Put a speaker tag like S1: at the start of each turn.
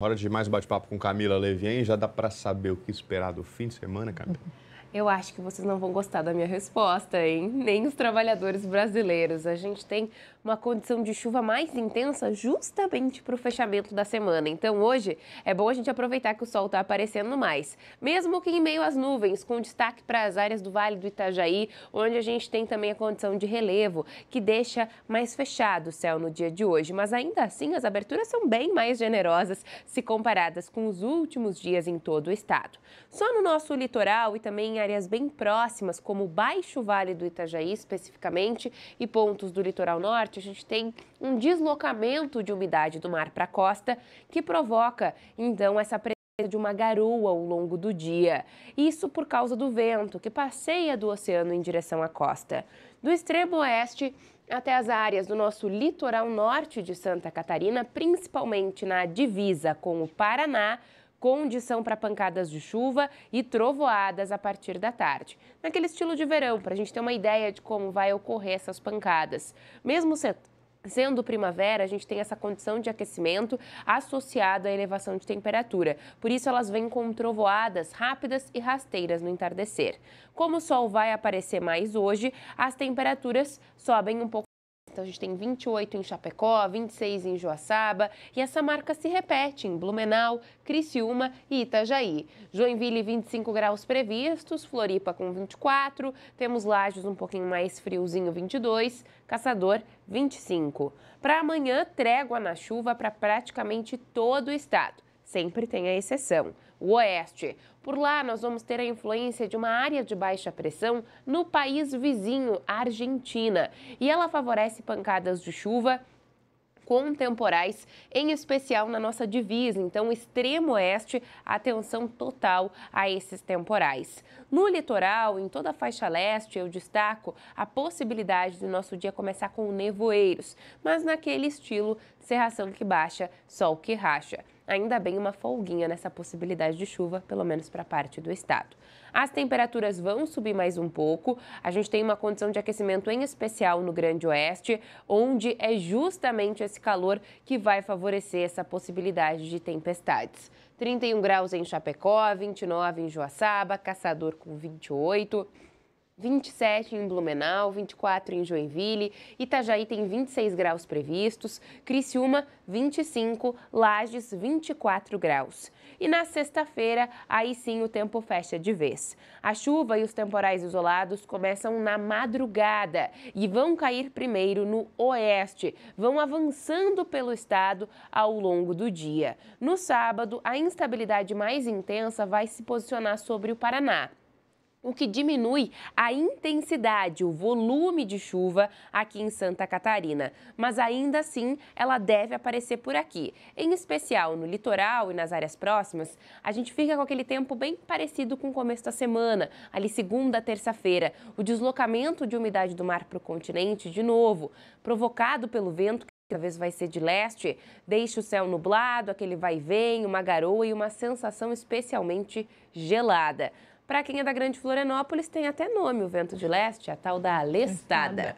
S1: Hora de mais bate-papo com Camila Levien. Já dá para saber o que esperar do fim de semana, Camila? Eu acho que vocês não vão gostar da minha resposta, hein? Nem os trabalhadores brasileiros. A gente tem uma condição de chuva mais intensa justamente para o fechamento da semana. Então, hoje é bom a gente aproveitar que o sol está aparecendo mais. Mesmo que em meio às nuvens, com destaque para as áreas do Vale do Itajaí, onde a gente tem também a condição de relevo, que deixa mais fechado o céu no dia de hoje. Mas ainda assim, as aberturas são bem mais generosas se comparadas com os últimos dias em todo o estado. Só no nosso litoral e também em áreas bem próximas, como o Baixo Vale do Itajaí especificamente e pontos do litoral norte, a gente tem um deslocamento de umidade do mar para a costa que provoca então essa presença de uma garoa ao longo do dia. Isso por causa do vento que passeia do oceano em direção à costa. Do extremo oeste até as áreas do nosso litoral norte de Santa Catarina, principalmente na divisa com o Paraná, condição para pancadas de chuva e trovoadas a partir da tarde. Naquele estilo de verão, para a gente ter uma ideia de como vai ocorrer essas pancadas. Mesmo Sendo primavera, a gente tem essa condição de aquecimento associada à elevação de temperatura. Por isso, elas vêm com trovoadas rápidas e rasteiras no entardecer. Como o sol vai aparecer mais hoje, as temperaturas sobem um pouco. Então, a gente tem 28 em Chapecó, 26 em Joaçaba e essa marca se repete em Blumenau, Criciúma e Itajaí. Joinville 25 graus previstos, Floripa com 24, temos Lages um pouquinho mais friozinho 22, Caçador 25. Para amanhã, trégua na chuva para praticamente todo o estado. Sempre tem a exceção o oeste. Por lá, nós vamos ter a influência de uma área de baixa pressão no país vizinho, Argentina, e ela favorece pancadas de chuva com temporais, em especial na nossa divisa. Então, extremo oeste, atenção total a esses temporais. No litoral, em toda a faixa leste, eu destaco a possibilidade do nosso dia começar com nevoeiros, mas naquele estilo, serração que baixa, sol que racha ainda bem uma folguinha nessa possibilidade de chuva, pelo menos para parte do estado. As temperaturas vão subir mais um pouco. A gente tem uma condição de aquecimento em especial no Grande Oeste, onde é justamente esse calor que vai favorecer essa possibilidade de tempestades. 31 graus em Chapecó, 29 em Joaçaba, Caçador com 28. 27 em Blumenau, 24 em Joinville, Itajaí tem 26 graus previstos, Criciúma 25, Lages 24 graus. E na sexta-feira, aí sim o tempo fecha de vez. A chuva e os temporais isolados começam na madrugada e vão cair primeiro no oeste, vão avançando pelo estado ao longo do dia. No sábado, a instabilidade mais intensa vai se posicionar sobre o Paraná o que diminui a intensidade, o volume de chuva aqui em Santa Catarina. Mas ainda assim, ela deve aparecer por aqui. Em especial no litoral e nas áreas próximas, a gente fica com aquele tempo bem parecido com o começo da semana, ali segunda, terça-feira. O deslocamento de umidade do mar para o continente, de novo, provocado pelo vento que vez vai ser de leste, deixa o céu nublado, aquele vai e vem, uma garoa e uma sensação especialmente gelada. Para quem é da Grande Florianópolis, tem até nome o vento de leste, a tal da Alestada.